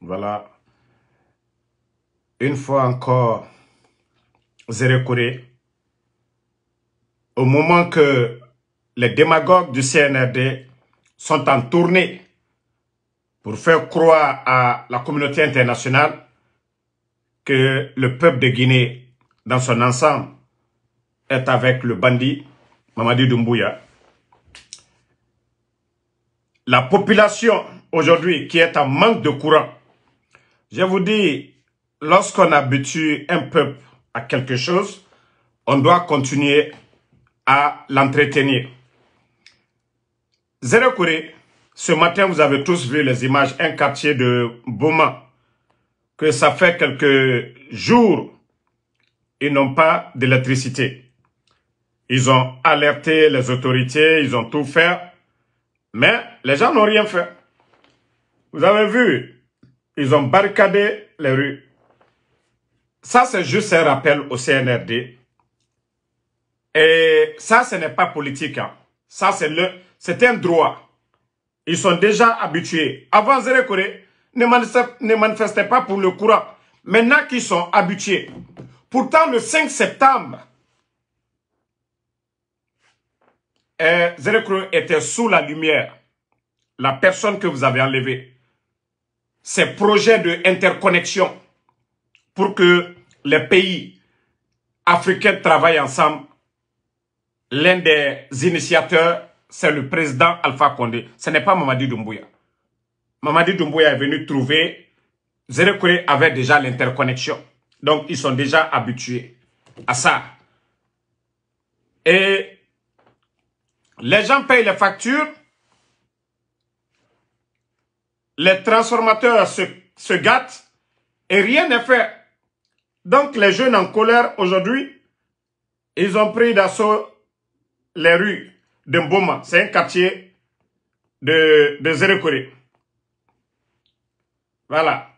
Voilà. Une fois encore, Zérekouré, au moment que les démagogues du CNRD sont en tournée pour faire croire à la communauté internationale que le peuple de Guinée, dans son ensemble, est avec le bandit Mamadi Doumbouya. La population aujourd'hui qui est en manque de courant je vous dis, lorsqu'on habitue un peuple à quelque chose, on doit continuer à l'entretenir. Zéro Corée, ce matin, vous avez tous vu les images, un quartier de Bouma, que ça fait quelques jours, ils n'ont pas d'électricité. Ils ont alerté les autorités, ils ont tout fait, mais les gens n'ont rien fait. Vous avez vu, ils ont barricadé les rues. Ça, c'est juste un rappel au CNRD. Et ça, ce n'est pas politique. Hein. Ça, c'est le, c'est un droit. Ils sont déjà habitués. Avant Zéré ne, manifestait pas pour le courant. Maintenant qu'ils sont habitués. Pourtant, le 5 septembre, euh, Zérekro était sous la lumière. La personne que vous avez enlevée ces projets de interconnexion pour que les pays africains travaillent ensemble. L'un des initiateurs, c'est le président Alpha Condé. Ce n'est pas Mamadi Doumbouya. Mamadi Doumbouya est venu trouver. Zérekoué avait déjà l'interconnexion. Donc, ils sont déjà habitués à ça. Et les gens payent les factures les transformateurs se, gâtent et rien n'est fait. Donc les jeunes en colère aujourd'hui, ils ont pris d'assaut les rues de Mboma. C'est un quartier de, de Voilà.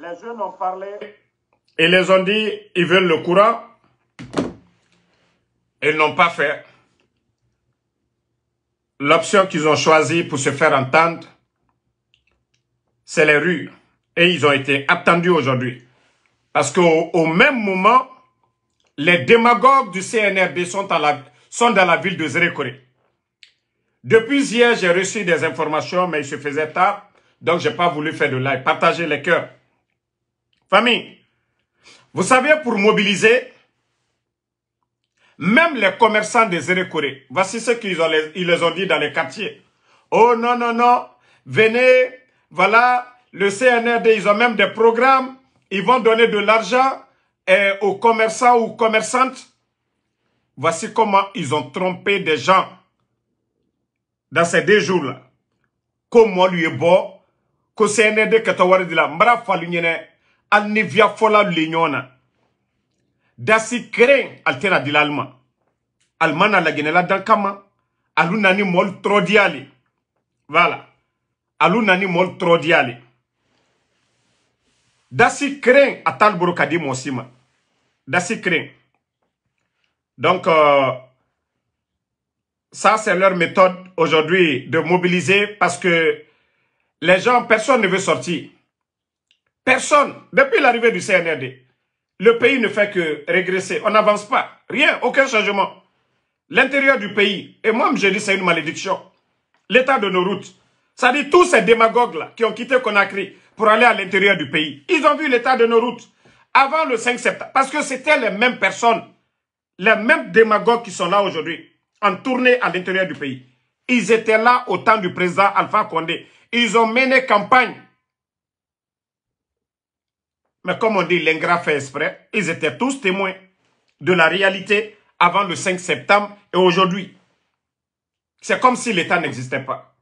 Les jeunes ont parlé. Ils les ont dit, ils veulent le courant. Ils n'ont pas fait l'option qu'ils ont choisie pour se faire entendre, c'est les rues. Et ils ont été attendus aujourd'hui. Parce qu'au même moment, les démagogues du CNRB sont, dans la ville de Zérekoré. Depuis hier, j'ai reçu des informations, mais il se faisait tard. Donc, j'ai pas voulu faire de live. Partagez les cœurs. Famille, vous savez, pour mobiliser, même les commerçants des Érécorés, voici ce qu'ils ont ils les ont dit dans les quartiers. Oh non, non, non, venez, voilà, le CNRD, ils ont même des programmes, ils vont donner de l'argent eh, aux commerçants ou commerçantes. Voici comment ils ont trompé des gens dans ces deux jours-là. Comment lui est bon, que CNRD, que tu as dit là, dasi kren altera de alma Almana na la Dankama. kama nani voilà Alunani nani mɔlu dasi kren a t'alu dasi donc euh, ça c'est leur méthode aujourd'hui de mobiliser parce que les gens personne ne veut sortir personne depuis l'arrivée du CNRD le pays ne fait que régresser. On n'avance pas. Rien, aucun changement. L'intérieur du pays, et moi je dis c'est une malédiction. L'état de nos routes. Ça dit tous ces démagogues-là qui ont quitté Conakry pour aller à l'intérieur du pays. Ils ont vu l'état de nos routes avant le 5 septembre. Parce que c'était les mêmes personnes, les mêmes démagogues qui sont là aujourd'hui, en tournée à l'intérieur du pays. Ils étaient là au temps du président Alpha Condé. Ils ont mené campagne mais comme on dit, l'ingrat fait exprès, ils étaient tous témoins de la réalité avant le 5 septembre et aujourd'hui. C'est comme si l'État n'existait pas.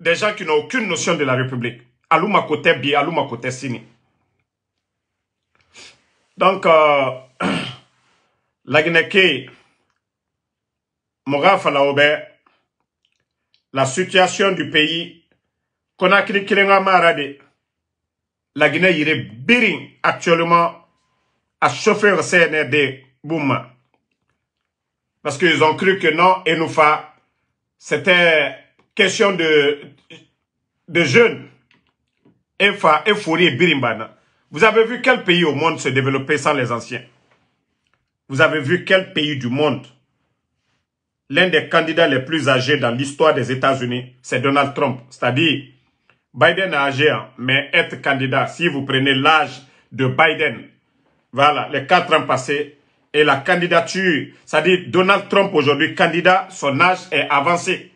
Des gens qui n'ont aucune notion de la République. Alouma côté bi, Alouma côté sini. Donc, euh, la Guinée, la situation du pays, Konakri Kirenga la Guinée irait biring actuellement à chauffeur CNRD Bouma. Parce qu'ils ont cru que non, Enoufa, c'était question de, de jeunes. Enfa, Euphorie, Birimbana. Vous avez vu quel pays au monde se développer sans les anciens Vous avez vu quel pays du monde L'un des candidats les plus âgés dans l'histoire des États-Unis, c'est Donald Trump. C'est-à-dire, Biden a âgé, hein. mais être candidat, si vous prenez l'âge de Biden, voilà, les quatre ans passés, et la candidature, c'est-à-dire Donald Trump aujourd'hui, candidat, son âge est avancé.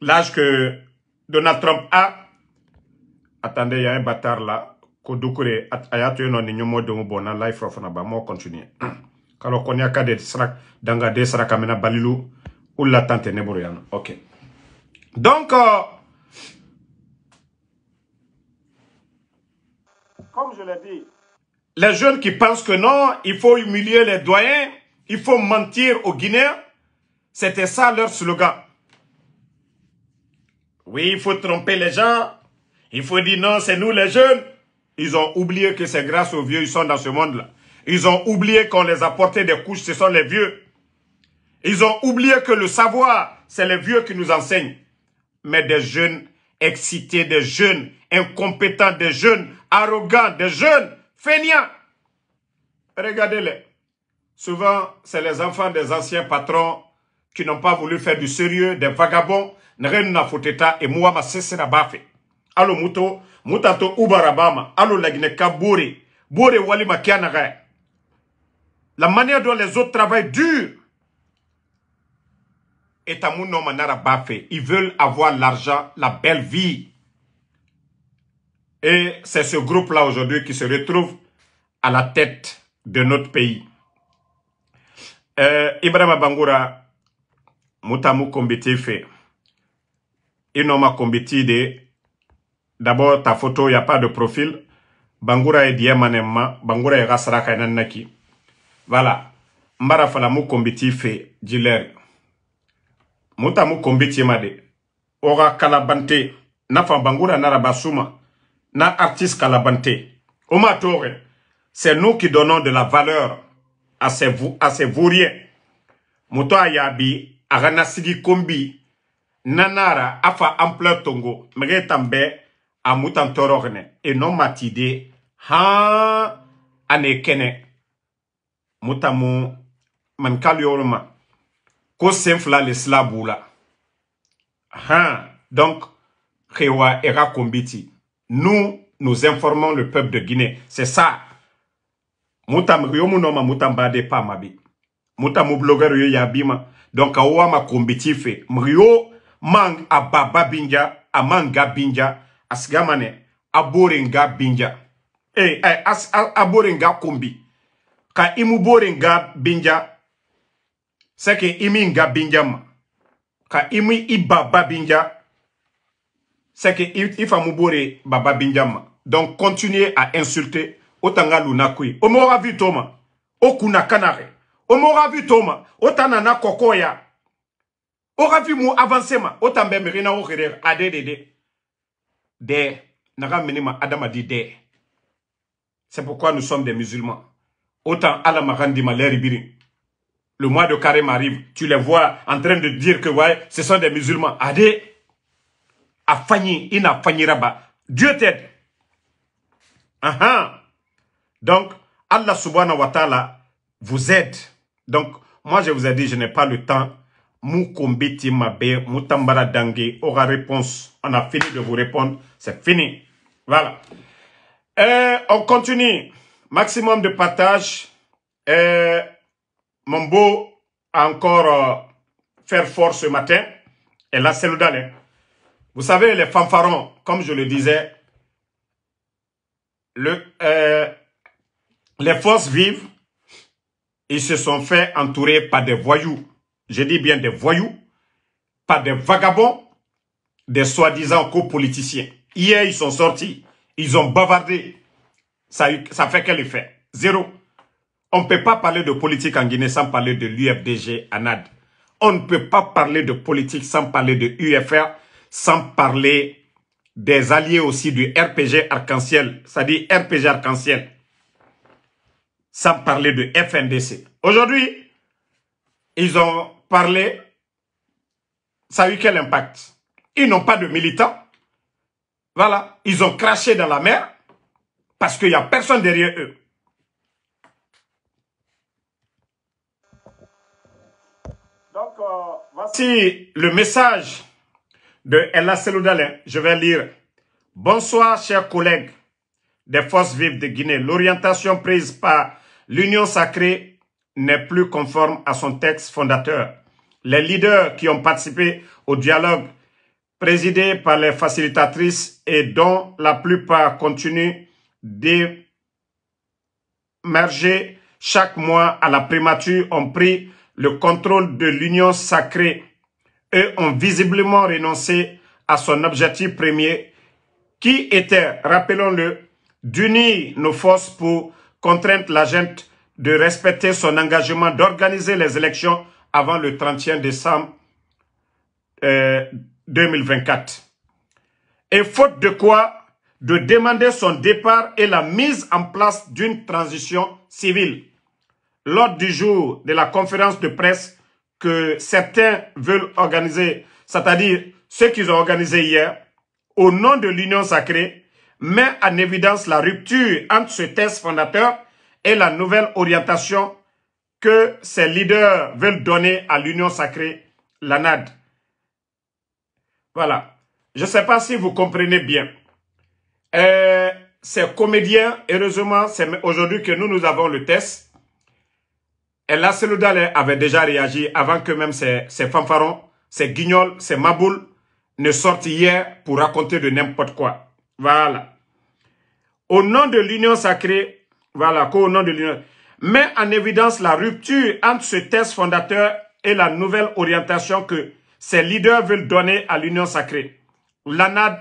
L'âge que Donald Trump a. Attendez, il y a un bâtard là. Kodukure, ayatu yon ni nyumo dongo bona, life of na ba, mo continue. Kalo konya kade srak, danga de srak amena balilu, ou la tante neburu Ok. Donc, euh, comme je l'ai dit. Les jeunes qui pensent que non, il faut humilier les doyens, il faut mentir aux Guinéens, c'était ça leur slogan. Oui, il faut tromper les gens, il faut dire non, c'est nous les jeunes. Ils ont oublié que c'est grâce aux vieux, ils sont dans ce monde-là. Ils ont oublié qu'on les a portés des couches, ce sont les vieux. Ils ont oublié que le savoir, c'est les vieux qui nous enseignent. Mais des jeunes excités, des jeunes incompétents, des jeunes arrogants, des jeunes, feignants. Regardez-les. Souvent, c'est les enfants des anciens patrons qui n'ont pas voulu faire du sérieux, des vagabonds. na foteta et moi ma sesera bafe. muto, mutato ubarabama, Allo legne kabouri, bouri wali makianare. La manière dont les autres travaillent dur. Et tamuno manara bafe. Ils veulent avoir l'argent, la belle vie. Et c'est ce groupe-là aujourd'hui qui se retrouve à la tête de notre pays. Euh, Ibrahima Bangura, Mutamu Kombiti fait. Inoma Kombiti de, d'abord ta photo, il a pas de profil. Bangura est Diemanema, Bangura est rasra kainanaki. Voilà. Mbara falamu Kombiti fait, diler. Mutamu Kombiti made. Ora kalabante, nafa Bangura narabasuma na artiste Kalabante. Omatore, c'est nous qui donnons de la valeur à ces, à ces vauriens. yabi Ayabi, Aranasigi Kombi, Nanara, Afa Ampleur Tongo, Mretambe, Torogne. et non Matide, Ha, Anekene, Mutamu, Ko simple les Slaboula. Ha, donc, Rewa Era Kombiti nous, nous informons le peuple de Guinée. C'est ça. Mutam yomunoma de pa mabi. moutamou blogueur ya yabima. Donc oua ma kombitife. Mrio mang ababa binja, amanga binja, asgamane boringa binja. Eh, eh as, aborenga kombi. Ka imu boringa binja. que imi binja Ka imi ibaba binja c'est que faut moubouré Baba Binjam. Donc, continuez à insulter Otanga Lunakui. m'aura vu Thomas. Okuna Kanare. m'aura vu Thomas. Otanana Kokoya. Ora vu mou avancement. Otambe Merina Ade. De. Naga Adam Adama dit de. C'est pourquoi nous sommes des musulmans. Autant Allah Marandima Le mois de carême arrive. Tu les vois en train de dire que ouais, ce sont des musulmans. Adé a inafanyira Raba, Dieu t'aide uh donc Allah subhanahu wa ta'ala vous aide donc moi je vous ai dit je n'ai pas le temps Mukombiti Mabe Mutambara dange, aura réponse on a fini de vous répondre c'est fini voilà euh, on continue maximum de partage euh, mon beau a encore euh, faire fort ce matin et là c'est le dernier. Vous savez, les fanfarons, comme je le disais, euh, les forces vives, ils se sont fait entourer par des voyous. Je dis bien des voyous, par des vagabonds, des soi-disant copoliticiens. Hier, ils sont sortis, ils ont bavardé. Ça, ça fait quel effet Zéro. On ne peut pas parler de politique en Guinée sans parler de l'UFDG, ANAD. On ne peut pas parler de politique sans parler de UFR, sans parler des alliés aussi du RPG Arc-en-Ciel, c'est-à-dire RPG Arc-en-Ciel, sans parler de FNDC. Aujourd'hui, ils ont parlé, ça a eu quel impact Ils n'ont pas de militants. Voilà, ils ont craché dans la mer parce qu'il n'y a personne derrière eux. Donc, euh, voici le message de Ella Seloudalin. Je vais lire. Bonsoir, chers collègues des forces vives de Guinée. L'orientation prise par l'Union sacrée n'est plus conforme à son texte fondateur. Les leaders qui ont participé au dialogue présidé par les facilitatrices et dont la plupart continuent d'émerger chaque mois à la primature ont pris le contrôle de l'Union sacrée eux ont visiblement renoncé à son objectif premier, qui était, rappelons-le, d'unir nos forces pour contraindre la gente de respecter son engagement d'organiser les élections avant le 31 décembre 2024. Euh, et faute de quoi, de demander son départ et la mise en place d'une transition civile. L'ordre du jour de la conférence de presse que certains veulent organiser, c'est-à-dire ceux qu'ils ont organisé hier, au nom de l'union sacrée, met en évidence la rupture entre ce test fondateur et la nouvelle orientation que ces leaders veulent donner à l'union sacrée, l'ANAD. Voilà. Je ne sais pas si vous comprenez bien. Euh, ces comédiens, heureusement, c'est aujourd'hui que nous, nous avons le test. Et là, Seloudal avait déjà réagi avant que même ses, fanfarons, ses guignols, ses maboules ne sortent hier pour raconter de n'importe quoi. Voilà. Au nom de l'union sacrée, voilà, qu'au nom de l'union, met en évidence la rupture entre ce test fondateur et la nouvelle orientation que ces leaders veulent donner à l'union sacrée. L'ANAD,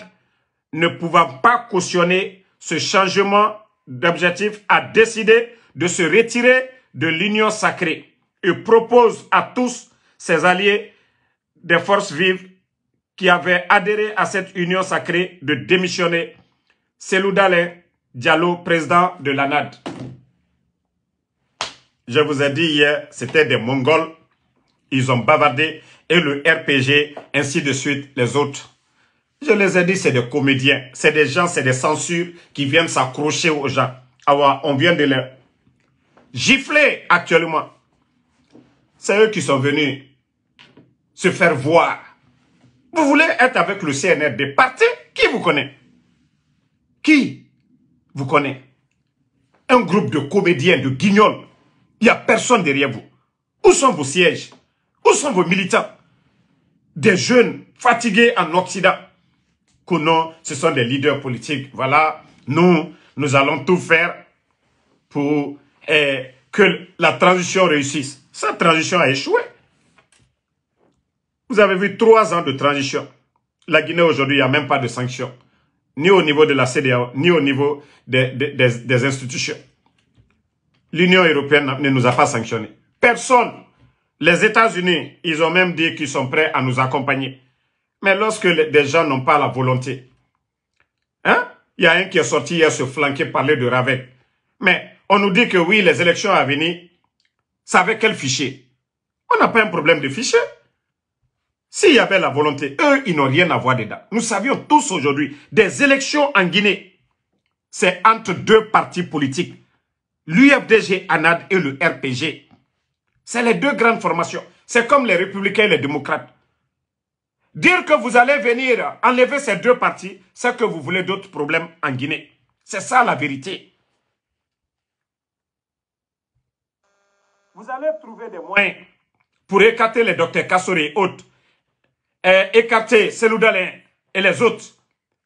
ne pouvant pas cautionner ce changement d'objectif, a décidé de se retirer de l'union sacrée et propose à tous ses alliés des forces vives qui avaient adhéré à cette union sacrée de démissionner. Selou Diallo, président de l'ANAD. Je vous ai dit hier, c'était des Mongols. Ils ont bavardé et le RPG, ainsi de suite, les autres. Je les ai dit, c'est des comédiens, c'est des gens, c'est des censures qui viennent s'accrocher aux gens. on vient de les giflés actuellement. C'est eux qui sont venus se faire voir. Vous voulez être avec le CNRD partis Qui vous connaît Qui vous connaît Un groupe de comédiens, de guignols. Il n'y a personne derrière vous. Où sont vos sièges Où sont vos militants Des jeunes fatigués en Occident. Que non, ce sont des leaders politiques. Voilà, nous, nous allons tout faire pour que la transition réussisse. Sa transition a échoué. Vous avez vu trois ans de transition. La Guinée aujourd'hui, il n'y a même pas de sanctions, ni au niveau de la CDAO, ni au niveau des, institutions. L'Union européenne ne nous a pas sanctionnés. Personne. Les États-Unis, ils ont même dit qu'ils sont prêts à nous accompagner. Mais lorsque des gens n'ont pas la volonté, hein, il y a un qui est sorti hier se flanquer, parler de Ravec. Mais on nous dit que oui, les élections à venir, ça quel fichier On n'a pas un problème de fichier. S'il y avait la volonté, eux, ils n'ont rien à voir dedans. Nous savions tous aujourd'hui, des élections en Guinée, c'est entre deux partis politiques. L'UFDG, ANAD et le RPG. C'est les deux grandes formations. C'est comme les républicains et les démocrates. Dire que vous allez venir enlever ces deux partis, c'est que vous voulez d'autres problèmes en Guinée. C'est ça la vérité. vous allez trouver des moyens pour écarter les docteurs Kassori et autres, euh, écarter Seloudalin et les autres.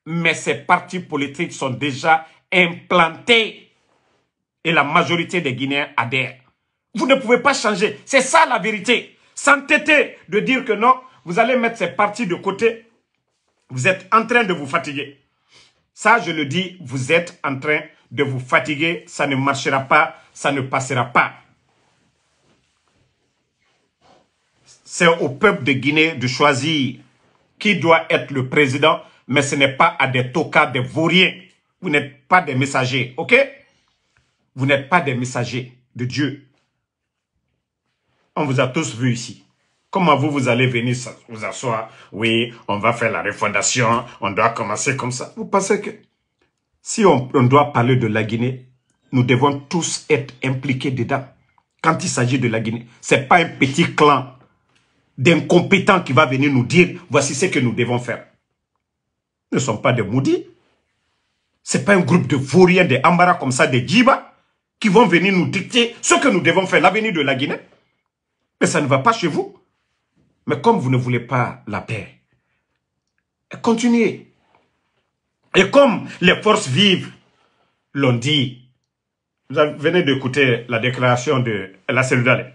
Mais ces partis politiques sont déjà implantés et la majorité des Guinéens adhèrent. Vous ne pouvez pas changer. C'est ça la vérité. S'entêter de dire que non, vous allez mettre ces partis de côté. Vous êtes en train de vous fatiguer. Ça, je le dis, vous êtes en train de vous fatiguer. Ça ne marchera pas, ça ne passera pas. c'est au peuple de Guinée de choisir qui doit être le président, mais ce n'est pas à des tocas, des vauriens. Vous n'êtes pas des messagers, ok Vous n'êtes pas des messagers de Dieu. On vous a tous vu ici. Comment vous, vous allez venir vous asseoir Oui, on va faire la refondation, on doit commencer comme ça. Vous pensez que si on, doit parler de la Guinée, nous devons tous être impliqués dedans. Quand il s'agit de la Guinée, c'est pas un petit clan d'incompétents qui va venir nous dire voici ce que nous devons faire. Nous ne sommes pas des maudits. Ce n'est pas un groupe de vauriens, des ambaras comme ça, des djibas qui vont venir nous dicter ce que nous devons faire, l'avenir de la Guinée. Mais ça ne va pas chez vous. Mais comme vous ne voulez pas la paix, continuez. Et comme les forces vives l'ont dit, vous venez d'écouter la déclaration de la cellule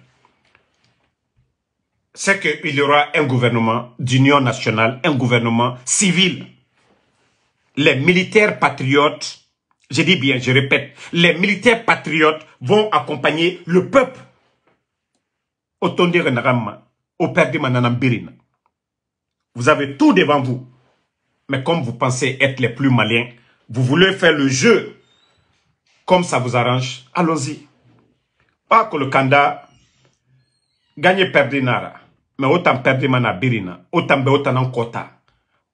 c'est qu'il y aura un gouvernement d'union nationale, un gouvernement civil. Les militaires patriotes, je dis bien, je répète, les militaires patriotes vont accompagner le peuple. au Vous avez tout devant vous. Mais comme vous pensez être les plus malins, vous voulez faire le jeu comme ça vous arrange. Allons-y. Pas que le Kanda gagne perdre Nara mais autant perdre mana birina autant autant en quota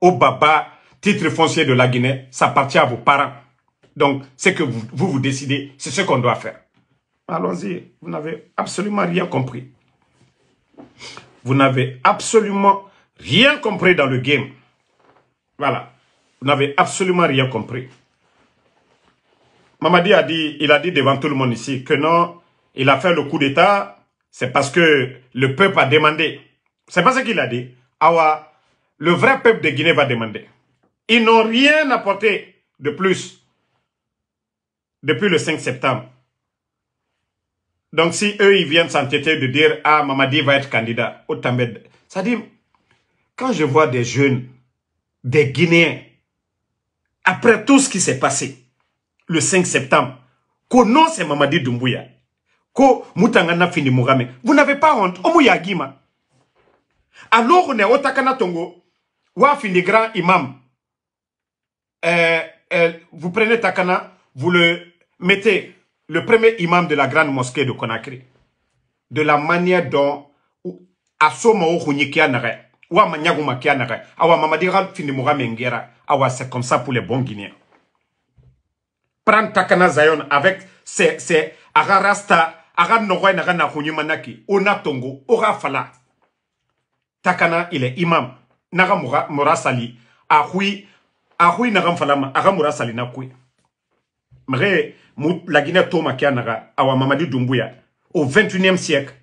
au baba titre foncier de la Guinée ça appartient à vos parents donc c'est que vous, vous vous décidez c'est ce qu'on doit faire allons-y vous n'avez absolument rien compris vous n'avez absolument rien compris dans le game voilà vous n'avez absolument rien compris Mamadi a dit, il a dit devant tout le monde ici que non, il a fait le coup d'État, c'est parce que le peuple a demandé. C'est pas ce qu'il a dit. le vrai peuple de Guinée va demander. Ils n'ont rien apporté de plus depuis le 5 septembre. Donc si eux, ils viennent s'entêter de dire « Ah, Mamadi va être candidat au Tambed », ça dit, quand je vois des jeunes, des Guinéens, après tout ce qui s'est passé le 5 septembre, qu'on non, c'est Mamadi Doumbouya, que Moutangana Fini Mourame, vous n'avez pas honte, gima? alors ne otakana tongo wafi un grand imam euh, euh, vous prenez takana vous le mettez le premier imam de la grande mosquée de Conakry de la manière dont asoma okunyikia nare wa a kia nare awa mamadira fini mengera awa c'est comme ça pour les bons guinéens prendre takana zayon avec ses ses agarasta agar nogoy nagana Tongo aura orafala takana il est imam Nagamura murasali ahui ahui n'agam falama aga murasali nakui mre la Guinée toma kia awa Mamadi Doumbouya au 21e siècle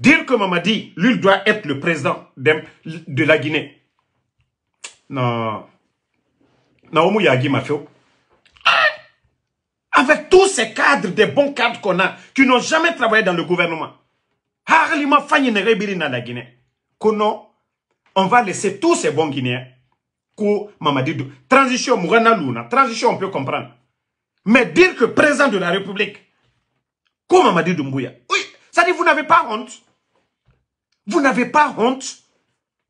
dire que Mamadi lui doit être le président de, la Guinée non Naomu Yagi Mafio ah! avec tous ces cadres, des bons cadres qu'on a, qui n'ont jamais travaillé dans le gouvernement. Harlima Fanyi Nerebiri dans la Guinée que on va laisser tous ces bons Guinéens Transition, transition, on peut comprendre. Mais dire que président de la République, comme de Doumbouya, oui, ça dit vous n'avez pas honte. Vous n'avez pas honte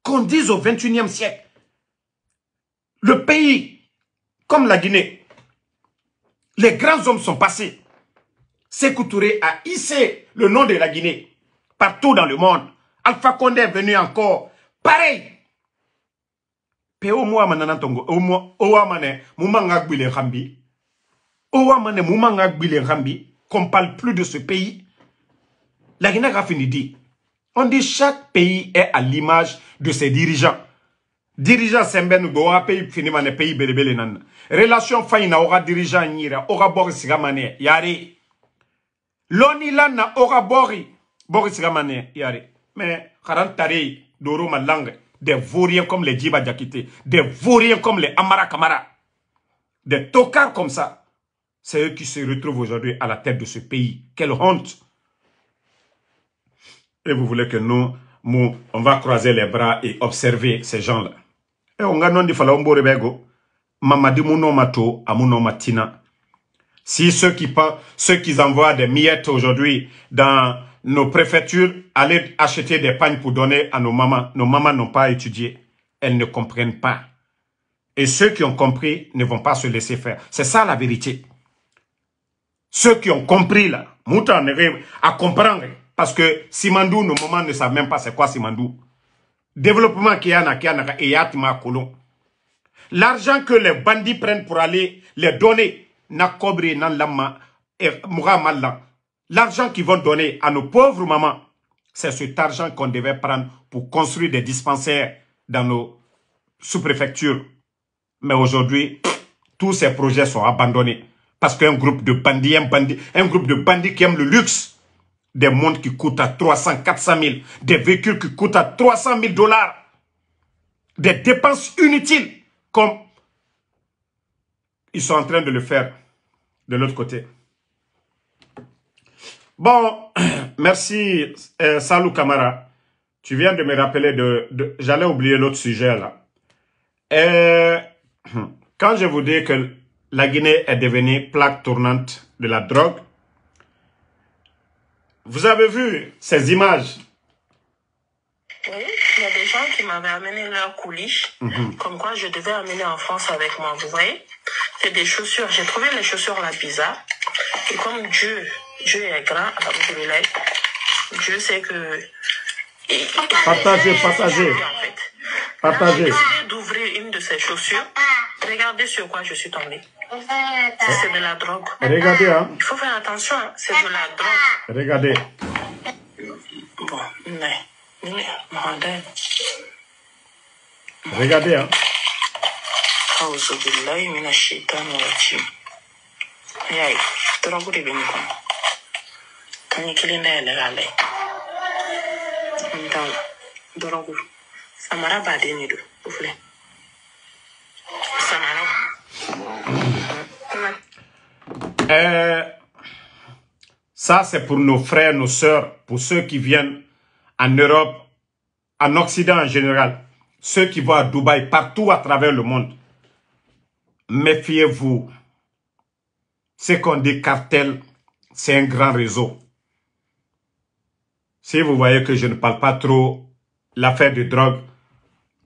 qu'on dise au 21e siècle, le pays, comme la Guinée, les grands hommes sont passés. Sékou Touré a hissé le nom de la Guinée partout dans le monde. Alpha Condé est venu encore. Pareil. Peu moi manana tongo, au mané, au amane, moumanga gbile rambi. Au amane qu'on parle plus de ce pays. La Guinée fini dit. On dit chaque pays est à l'image de ses dirigeants. Dirigeant Semben Goa pays fini mané pays belebele nan. Relation faïna aura dirigeant Nira, aura Boris Gamane, yare. L'ONI lana aura Boris Boris Gamane, yare. Mais Haran Tarei, Doro Malang, des vauriens comme les Djiba djakité, des vauriens comme les Amara Kamara, des tocards comme ça, c'est eux qui se retrouvent aujourd'hui à la tête de ce pays. Quelle honte Et vous voulez que nous, on va croiser les bras et observer ces gens-là. Et eh, on a Mamadi Mato, Amuno Matina. Si ceux qui, ceux qui envoient des miettes aujourd'hui dans nos préfectures allaient acheter des pagnes pour donner à nos mamans. Nos mamans n'ont pas étudié. Elles ne comprennent pas. Et ceux qui ont compris ne vont pas se laisser faire. C'est ça la vérité. Ceux qui ont compris là, à comprendre. Parce que Simandou, nos mamans ne savent même pas c'est quoi Simandou. Développement qu'il y a, et L'argent que les bandits prennent pour aller les donner, n'a cobré, n'a l'amma, et L'argent qu'ils vont donner à nos pauvres mamans, c'est cet argent qu'on devait prendre pour construire des dispensaires dans nos sous-préfectures. Mais aujourd'hui, tous ces projets sont abandonnés. Parce qu'un groupe de bandits, aime un groupe de bandits qui le luxe, des mondes qui coûtent à 300, 400 000, des véhicules qui coûtent à 300 000 dollars, des dépenses inutiles, comme ils sont en train de le faire de l'autre côté. Bon, merci euh, Salou Kamara. Tu viens de me rappeler de... J'allais oublier l'autre sujet là. Euh, quand je vous dis que la Guinée est devenue plaque tournante de la drogue, vous avez vu ces images oui, il y a des gens qui m'avaient amené leur coulisses, mhm. comme quoi je devais amener en France avec moi, vous voyez C'est des chaussures, j'ai trouvé les chaussures la pizza. Et comme Dieu Dieu est grand, alhamdoulilah. Dieu sait que... partagez, partagez. Partagez. d'ouvrir une de ses chaussures. Regardez sur quoi je suis tombée. C'est de la drogue. Regardez, hein. Il faut faire attention, hein. c'est de la drogue. Regardez. Bon, mais... mais regardez. Regardez, hein. Mm. Eh, ça, c'est pour nos frères, nos sœurs, pour ceux qui viennent en Europe, en Occident en général, ceux qui vont à Dubaï, partout à travers le monde. Méfiez-vous. Ce qu'on dit cartel, c'est un grand réseau. Si vous voyez que je ne parle pas trop l'affaire de drogue,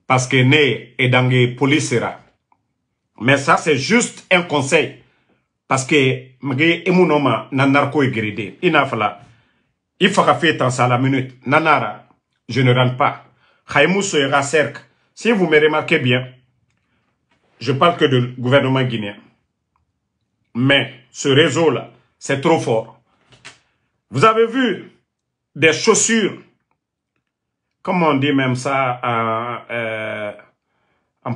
parce que né et dans les policiers. Mais ça, c'est juste un conseil. Parce que, mon nom na narco e Il faire la minute. Nanara, je ne rentre pas. Khaïmou sera Si vous me remarquez bien, je parle que du gouvernement guinéen. Mais ce réseau-là, c'est trop fort. Vous avez vu des chaussures. Comment on dit même ça en, euh,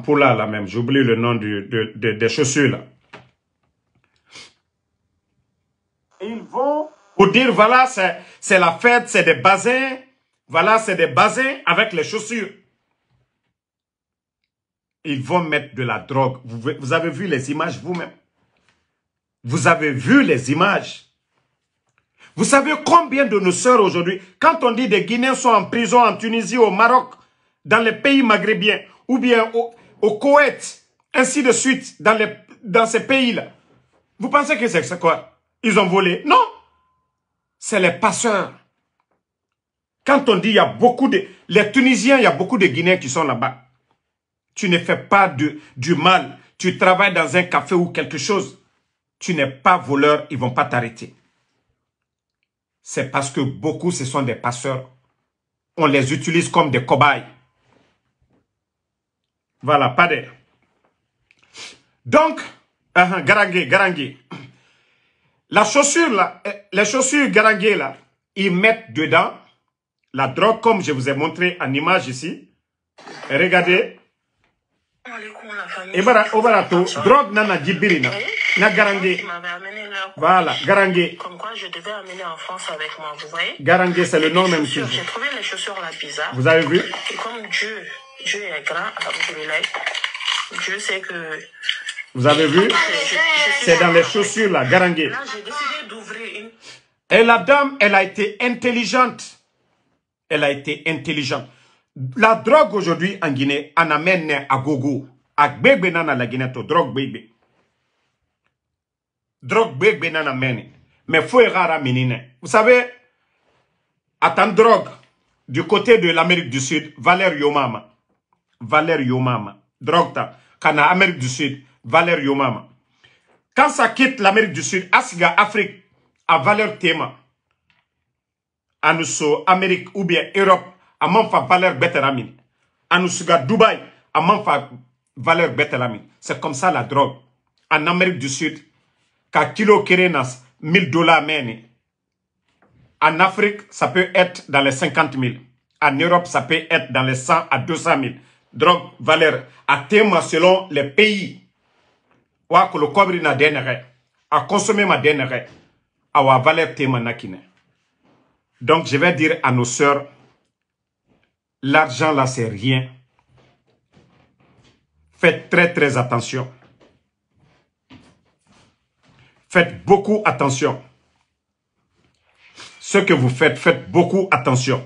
Poula, là même. J'oublie le nom des chaussures, là. Ils vont pour dire, voilà, c'est la fête, c'est des bazins, Voilà, c'est des bazins, avec les chaussures. Ils vont mettre de la drogue. Vous, vous avez vu les images vous-même. Vous avez vu les images. Vous savez combien de nos sœurs aujourd'hui, quand on dit des Guinéens sont en prison en Tunisie, au Maroc, dans les pays maghrébiens, ou bien au, au Koweït, ainsi de suite, dans, les, dans ces pays-là, vous pensez que c'est quoi Ils ont volé Non C'est les passeurs. Quand on dit il y a beaucoup de... Les Tunisiens, il y a beaucoup de Guinéens qui sont là-bas. Tu ne fais pas de, du mal. Tu travailles dans un café ou quelque chose. Tu n'es pas voleur, ils vont pas t'arrêter c'est parce que beaucoup, ce sont des passeurs. On les utilise comme des cobayes. Voilà, pas d'air. Donc, euh, garangué, La chaussure, là, eh, les chaussures garangué, là, ils mettent dedans la drogue, comme je vous ai montré en image ici. Regardez. drogue nana Garangé. Voilà, Garangé. Comme quoi je devais amener en France avec moi, vous Garangé, c'est le nom même J'ai trouvé les chaussures là bizarre. Vous avez vu Et comme Dieu, Dieu est grand, ah, Dieu sait que... Vous avez vu ah, C'est dans les chaussures là, Garangé. Là, j'ai décidé d'ouvrir Et la dame, elle a été intelligente. Elle a été intelligente. La drogue aujourd'hui en Guinée, en amène à gogo. À bébé nana la Guinée, drogue bébé drogue bwe Mais faut rara menine. Vous savez, à tant drogue, du côté de l'Amérique du Sud, Valère Yomama. Valère Yomama. Drogue ta. Kana Amérique du Sud, Valère Yomama. Quand ça quitte l'Amérique du Sud, Asiga Afrique, à valeur Tema. nous, Amérique ou bien Europe, à manfa valeur À Anusuga Dubaï, à manfa valeur betteramine C'est comme ça la drogue. En Amérique du Sud, kilo 1000 dollars En Afrique, ça peut être dans les 50 000. En Europe, ça peut être dans les 100 à 200 000. Drogue, valeur, à selon les pays. le na à consommer ma Donc, je vais dire à nos sœurs, l'argent là, c'est rien. Faites très, très attention. Faites beaucoup attention. Ce que vous faites, faites beaucoup attention.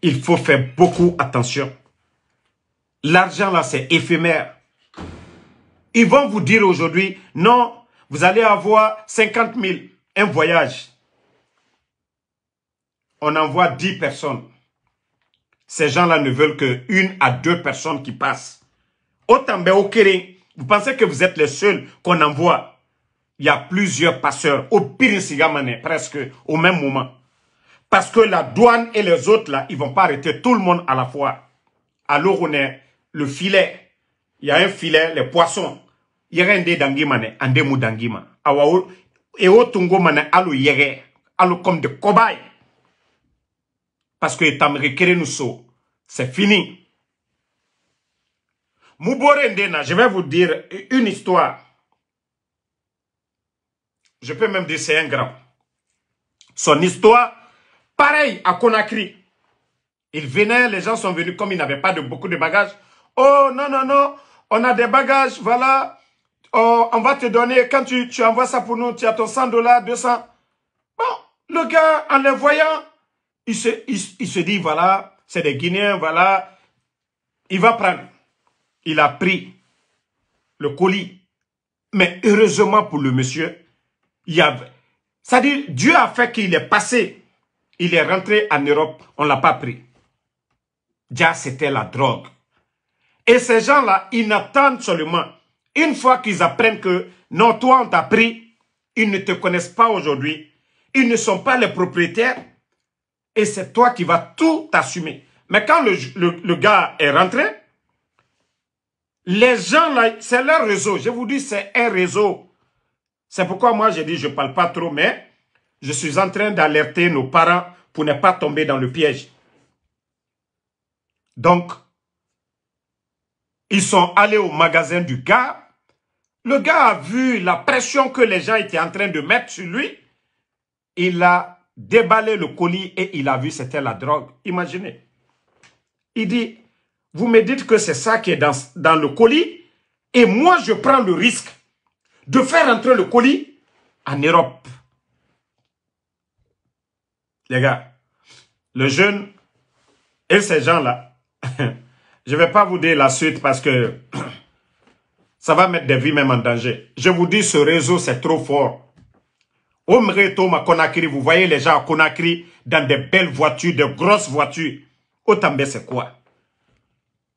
Il faut faire beaucoup attention. L'argent là, c'est éphémère. Ils vont vous dire aujourd'hui, non, vous allez avoir 50 000, un voyage. On envoie 10 personnes. Ces gens-là ne veulent que une à deux personnes qui passent. Autant, mais au ben, vous pensez que vous êtes les seuls qu'on envoie il y a plusieurs passeurs au Pirisigamane, presque au même moment. Parce que la douane et les autres, là, ils vont pas arrêter tout le monde à la fois. Alors on est le filet. Il y a un filet, les poissons. Il y a un dangimane, un des dangima. Et au tungo mané, allo yere, allo comme de cobaye. Parce que nous c'est fini. je vais vous dire une histoire je peux même dire c'est un grand. Son histoire, pareil à Conakry. Il venait, les gens sont venus, comme il n'avait pas de, beaucoup de bagages. Oh non, non, non, on a des bagages, voilà. Oh, on va te donner, quand tu, envoies ça pour nous, tu as ton 100 dollars, 200. Bon, le gars, en les voyant, il se, il se dit, voilà, c'est des Guinéens, voilà. Il va prendre. Il a pris le colis. Mais heureusement pour le monsieur, il y avait... cest à Dieu a fait qu'il est passé. Il est rentré en Europe, on ne l'a pas pris. Déjà, c'était la drogue. Et ces gens-là, ils n'attendent seulement. Une fois qu'ils apprennent que, non, toi, on t'a pris, ils ne te connaissent pas aujourd'hui. Ils ne sont pas les propriétaires. Et c'est toi qui vas tout assumer. Mais quand le gars est rentré, les gens là, c'est leur réseau. Je vous dis, c'est un réseau. C'est pourquoi moi, j'ai dit, je ne parle pas trop, mais je suis en train d'alerter nos parents pour ne pas tomber dans le piège. Donc, ils sont allés au magasin du gars. Le gars a vu la pression que les gens étaient en train de mettre sur lui. Il a déballé le colis et il a vu c'était la drogue. Imaginez. Il dit, vous me dites que c'est ça qui est dans le colis et moi je prends le risque de faire entrer le colis en Europe. Les gars, le jeune et ces gens-là, je ne vais pas vous dire la suite parce que ça va mettre des vies même en danger. Je vous dis, ce réseau, c'est trop fort. Omre à Conakry, vous voyez les gens à Conakry dans des belles voitures, de grosses voitures. Otambe, c'est quoi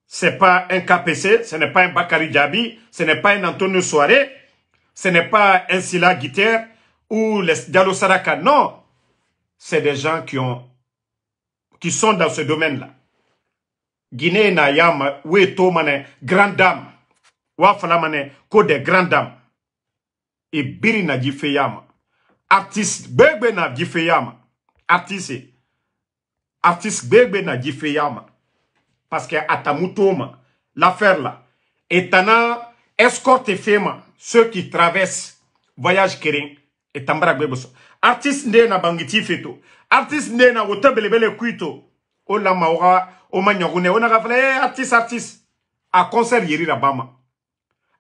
Ce n'est pas un KPC, ce n'est pas un Bakari Djabi, ce n'est pas un Antonio Soare, ce n'est pas ainsi la guitare ou les Diallo Saraka. Non, c'est des gens qui, ont, qui sont dans ce domaine-là. Guinée na yama weto mane grande dame. Wafala mane ko des grandes dames. Et biri na Artiste bebe na Artiste. Artiste bebe na Parce que atamutoma l'affaire là. Et escorte fema ceux qui traversent voyage kering et tambara gbeboso artiste n'est na bangiti feto artiste ndena na pas ola kuito o la maura. o ma ɲɔgun ne hey, artiste artiste a concert yeri la bama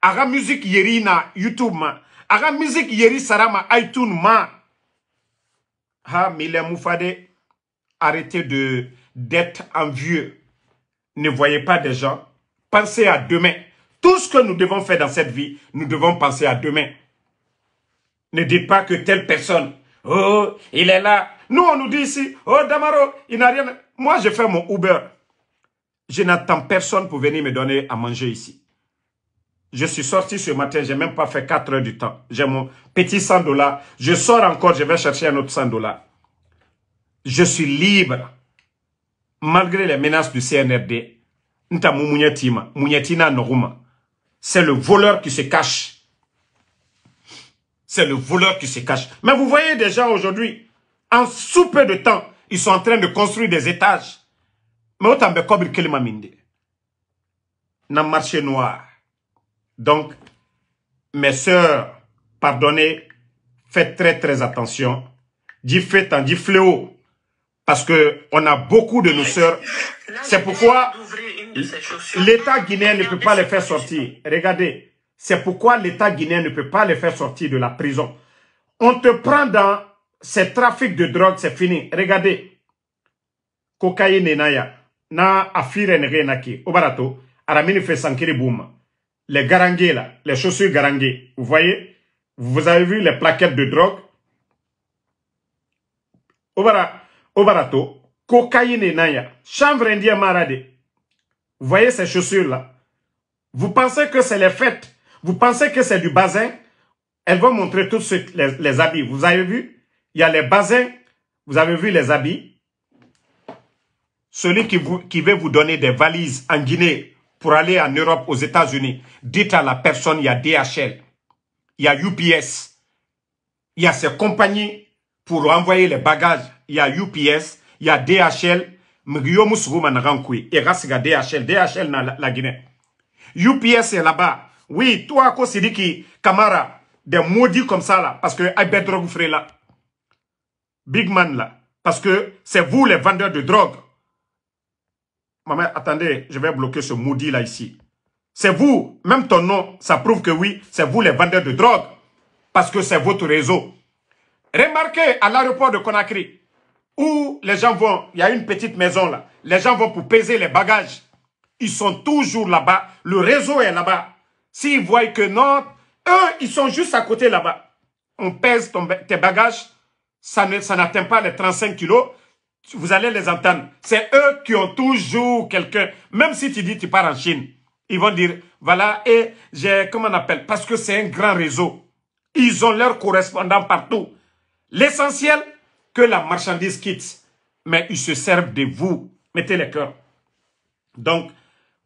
a musique yeri na youtube ma a musique yeri sarama ma itunes ma ha milɛ mufade arrêtez de d'être envieux ne voyez pas des gens pensez à demain tout ce que nous devons faire dans cette vie, nous devons penser à demain. Ne dites pas que telle personne, oh, il est là. Nous, on nous dit ici, oh, Damaro, il n'a rien. Moi, je fais mon Uber. Je n'attends personne pour venir me donner à manger ici. Je suis sorti ce matin, je n'ai même pas fait 4 heures du temps. J'ai mon petit 100 dollars. Je sors encore, je vais chercher un autre 100 dollars. Je suis libre. Malgré les menaces du CNRD, Nta c'est le voleur qui se cache. C'est le voleur qui se cache. Mais vous voyez déjà aujourd'hui, en sous peu de temps, ils sont en train de construire des étages. Mais autant que que les Dans le marché noir. Donc, mes soeurs, pardonnez, faites très très attention. dit fait tant, fléau. Parce que on a beaucoup de nos sœurs. C'est pourquoi l'État guinéen ne peut pas les faire sortir. Regardez, c'est pourquoi l'État guinéen ne peut pas les faire sortir de la prison. On te prend dans ces trafics de drogue, c'est fini. Regardez, cocaïne Naya, na afire naki obarato aramine fait sankiri Les garangués là, les chaussures garanguées, vous voyez, vous avez vu les plaquettes de drogue. Obara, obarato, cocaïne Naya. chanvre indienne, marade. Vous voyez ces chaussures-là Vous pensez que c'est les fêtes Vous pensez que c'est du bazin Elle va montrer tout de suite les, habits. Vous avez vu Il y a les bazins. Vous avez vu les habits Celui qui, qui veut vous donner des valises en Guinée pour aller en Europe, aux États-Unis, dites à la personne, il y a DHL, il y a UPS, il y a ces compagnies pour envoyer les bagages. Il y a UPS, il y a DHL, un et Rasiga DHL, DHL na la Guinée. UPS est là-bas. Oui, toi, Ko Kamara, des maudits comme ça là, parce que Albert Drogue frais là, Big Man là, parce que c'est vous les vendeurs de drogue. Maman, attendez, je vais bloquer ce maudit là ici. C'est vous, même ton nom, ça prouve que oui, c'est vous les vendeurs de drogue, parce que c'est votre réseau. Remarquez à l'aéroport de Conakry, où les gens vont, il y a une petite maison là, les gens vont pour peser les bagages. Ils sont toujours là-bas, le réseau est là-bas. S'ils voient que non, eux, ils sont juste à côté là-bas. On pèse ton, tes bagages, ça n'atteint ça pas les 35 kilos, vous allez les entendre. C'est eux qui ont toujours quelqu'un. Même si tu dis tu pars en Chine, ils vont dire, voilà, et j'ai, comment on appelle, parce que c'est un grand réseau. Ils ont leurs correspondants partout. L'essentiel, que la marchandise quitte. Mais ils se servent de vous. Mettez les cœurs. Donc,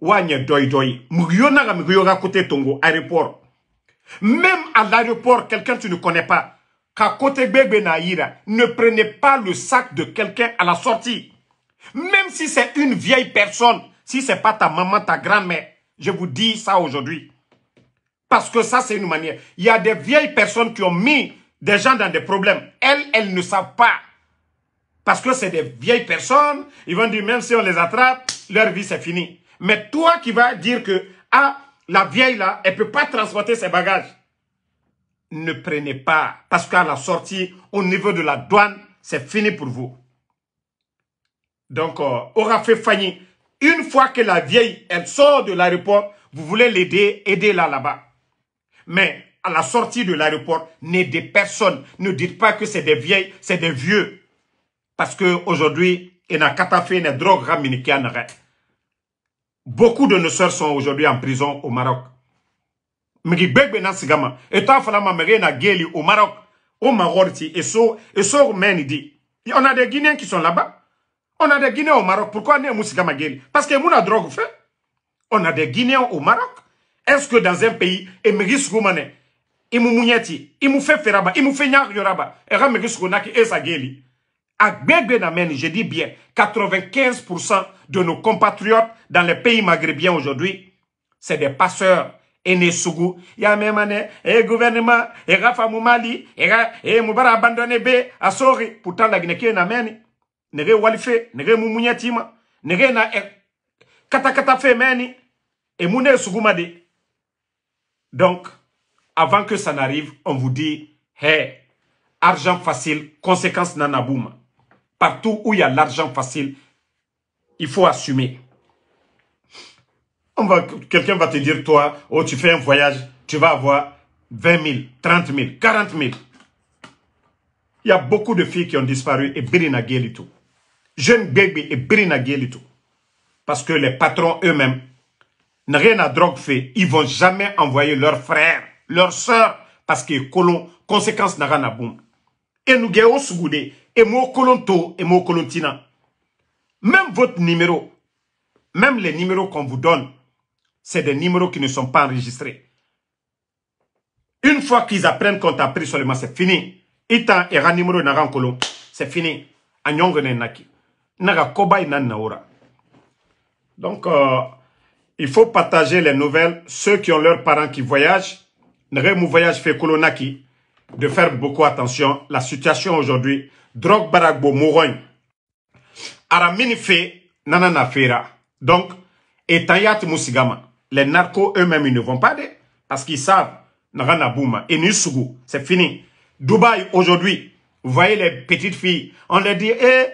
doi doi. côté Tongo, aéroport. Même à l'aéroport, quelqu'un tu ne connais pas. qu'à côté naïra, ne prenez pas le sac de quelqu'un à la sortie. Même si c'est une vieille personne, si c'est pas ta maman, ta grand-mère. Je vous dis ça aujourd'hui. Parce que ça, c'est une manière. Il y a des vieilles personnes qui ont mis des gens dans des problèmes. Elles, elles ne savent pas. Parce que c'est des vieilles personnes, ils vont dire même si on les attrape, leur vie c'est fini. Mais toi qui vas dire que, ah, la vieille là, elle peut pas transporter ses bagages. Ne prenez pas, parce qu'à la sortie, au niveau de la douane, c'est fini pour vous. Donc, euh, aura fait Fanny, une fois que la vieille, elle sort de l'aéroport, vous voulez l'aider, aidez-la là-bas. Mais à la sortie de l'aéroport, des personnes. Ne dites pas que c'est des vieilles, c'est des vieux. Parce qu'aujourd'hui, il n'a qu'à des drogues drogue Beaucoup de nos soeurs sont aujourd'hui en prison au Maroc. Mais bébé n'a sigama. Et tant falama na geli au Maroc. Au Maroc, et so, et On a des Guinéens qui sont là-bas. On a des Guinéens au Maroc. Pourquoi a des geli? Parce que a drogue fait. On a des Guinéens au Maroc. Est-ce que dans un pays, Emeris Roumane, imumunye ti imufefe raba e naki raba e esageli. Agbegbe na meni, je dis bien, 95% de nos compatriotes dans les pays maghrébiens aujourd'hui, c'est des passeurs. Et Nessougou, ya memane, et gouvernement, et Rafa Moumali, et e Moubara abandonné B, Asori. Pourtant, la Guinée Namen, nere Walife, nere Moumouniatima, nere na katakata fe meni, et Moune m'a Donc, avant que ça n'arrive, on vous dit, hey, argent facile, conséquence nanaboum. Partout où il y a l'argent facile, il faut assumer. quelqu'un va te dire, toi, oh, tu fais un voyage, tu vas avoir 20 000, 30 000, 40 000. Il y a beaucoup de filles qui ont disparu et les tout. Jeune bébé et les tout. Parce que les patrons eux-mêmes n'ont rien à drogue fait. Ils vont jamais envoyer leurs frères leur sœur, parce que colon conséquence naga na bon. Et nous guéons sougoudé, et mo tôt, et mo Même votre numéro, même les numéros qu'on vous donne, c'est des numéros qui ne sont pas enregistrés. Une fois qu'ils apprennent qu'on t'a pris seulement, c'est fini. et un numéro naga colon c'est fini. naki. Naga kobay nan naura. Donc, euh, il faut partager les nouvelles. Ceux qui ont leurs parents qui voyagent, mon Voyage fait Kolonaki de faire beaucoup attention. La situation aujourd'hui, drogue baragbo mourogne. Aramini fait nanana fera. Donc, et Tayat Musigama. Les narcos eux-mêmes, ils ne vont pas aller parce qu'ils savent nanana Bouma et Nisugu. C'est fini. Dubaï, aujourd'hui, vous voyez les petites filles. On leur dit, eh,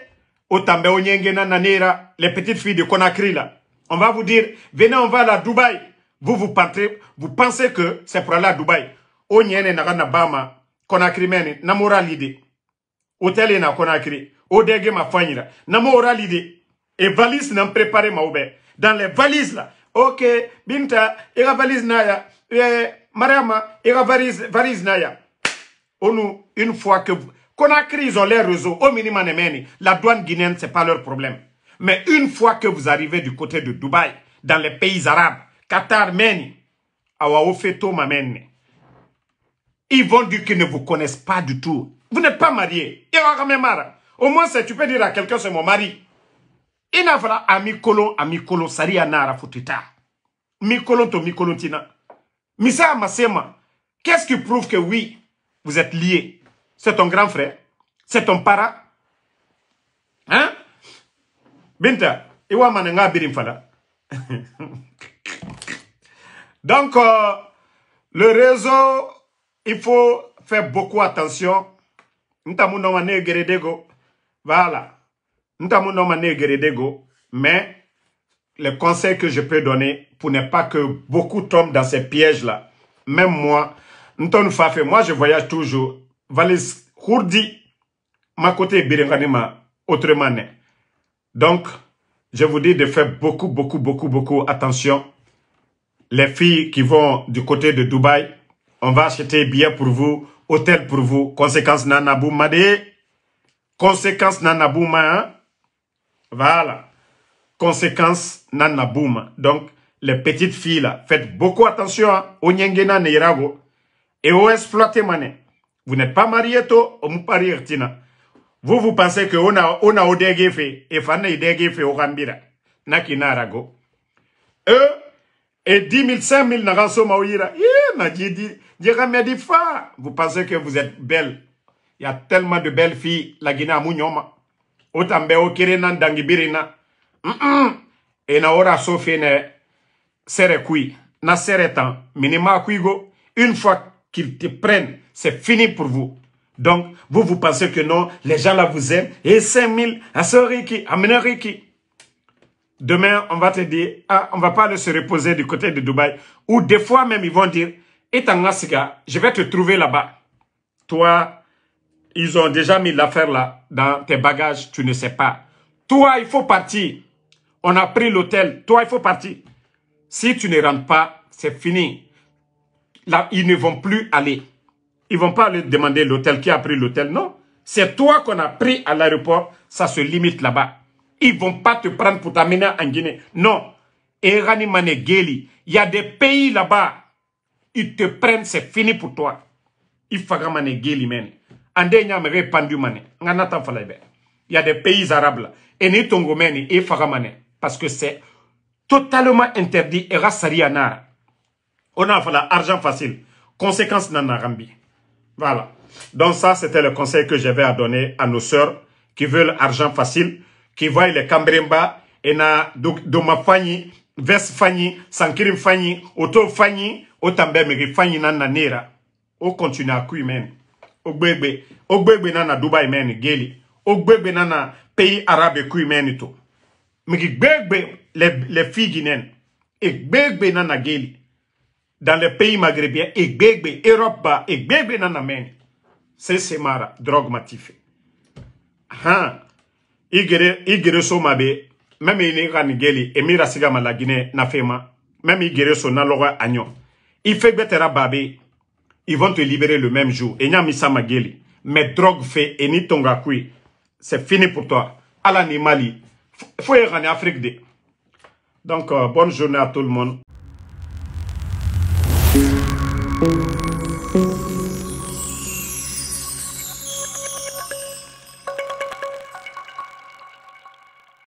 Otambe Nananera, les petites filles de Conakry là. On va vous dire, venez, on va à Dubaï. Vous, vous partez, vous pensez que c'est pour aller à Dubaï. O nyene na à bama, Conakry mene, na moralide. Hôtel na konakri, o dege ma fanyira, na moralide. Et valise n'en préparé ma oube. Dans les valises là, ok, binta, la valise naya, eh, mariama, et valise, valise naya. On oh, une fois que vous, Conakry, ils ont les réseaux. Au minimum, la douane guinéenne, ce n'est pas leur problème. Mais une fois que vous arrivez du côté de Dubaï, dans les pays arabes, Qatar meni, feto m'amène. Ils vont dire qu'ils ne vous connaissent pas du tout. Vous n'êtes pas marié. Au moins, tu peux dire à quelqu'un, c'est mon mari. Il n'a pas amikolo, amikolo, saria nara futita. Mikolo to mikolo tina. Misa masema. Qu'est-ce qui prouve que oui, vous êtes liés? C'est ton grand frère. C'est ton père Hein? Binta, ewa manenga birimfala. Donc, euh, le réseau, il faut faire beaucoup attention. Voilà. Mais le conseil que je peux donner pour ne pas que beaucoup tombent dans ces pièges-là, même moi, moi je voyage toujours. Valis Hourdi, ma côté Birenganima, autrement. Donc, je vous dis de faire beaucoup, beaucoup, beaucoup, beaucoup attention les filles qui vont du côté de Dubaï, on va acheter billets pour vous, hôtel pour vous. Conséquence nanaboumade, Madé. Conséquence Nanabouma. Voilà. Conséquence Nanabouma. Donc, les petites filles faites beaucoup attention au hein. Nyengena Neirago et au exploité mané. Vous n'êtes pas marié tôt, on Vous, vous pensez que on a, on a au et fane au Rambira. Nakina Arago. Eux, et 10 000, 5 000 Nagaso Maouira. Vous pensez que vous êtes belle. Il y a tellement de belles filles. La Guinée a mounyoma. de okirena ndangibirina. Et na ora sofene C'est kui. Na Minima kuigo. Une fois qu'ils te prennent, c'est fini pour vous. Donc, vous, vous pensez que non, les gens là vous aiment. Et 5 000, Asoriki, Ameneriki. Demain, on va te dire, ah, on va pas aller se reposer du côté de Dubaï. Ou des fois même, ils vont dire, Etangasika, je vais te trouver là-bas. Toi, ils ont déjà mis l'affaire là, dans tes bagages, tu ne sais pas. Toi, il faut partir. On a pris l'hôtel. Toi, il faut partir. Si tu ne rentres pas, c'est fini. Là, ils ne vont plus aller. Ils vont pas aller demander l'hôtel, qui a pris l'hôtel. Non, c'est toi qu'on a pris à l'aéroport. Ça se limite là-bas. Ils vont pas te prendre pour t'amener en Guinée. Non. Erani Manegeli, il y a des pays là-bas. Ils te prennent, c'est fini pour toi. Il faut que Manegeli mène. Ande nyamere pandu mane. Nganatan falaibe. Il y a des pays arabes là. Et ni Tongo mène, et Parce que c'est totalement interdit. Era Sariana. On a fait argent facile. Conséquence nanarambi. Voilà. Donc ça, c'était le conseil que j'avais à donner à nos sœurs qui veulent argent facile va ile kambremba cambremba, doma fanyi Ves fanyi sankirin fanyi o t'o fanyi Otambe tanbɛ mege fanyi nera o continue à kui men. o bebe. o bebe nana na dubai geli o bebe nana pays arabe kui men, to mege gbegbe le, le figi nɛni e gbegbe nana geli dans le pays maghrébien et gbegbe europe ba e gbegbe na na mɛni C'est mara drogue matife Hein? Ah, Igiri, igiri so mabe. meme ni ga nigeli emi rasiga ma Même na fema meme so na logo anyo ife betera babe ils vont te libérer le même jour enya misa mageli mais drogue fait. eni tonga kui c'est fini pour toi ala ni mali Faut e afrique de donc euh, bonne journée à tout le monde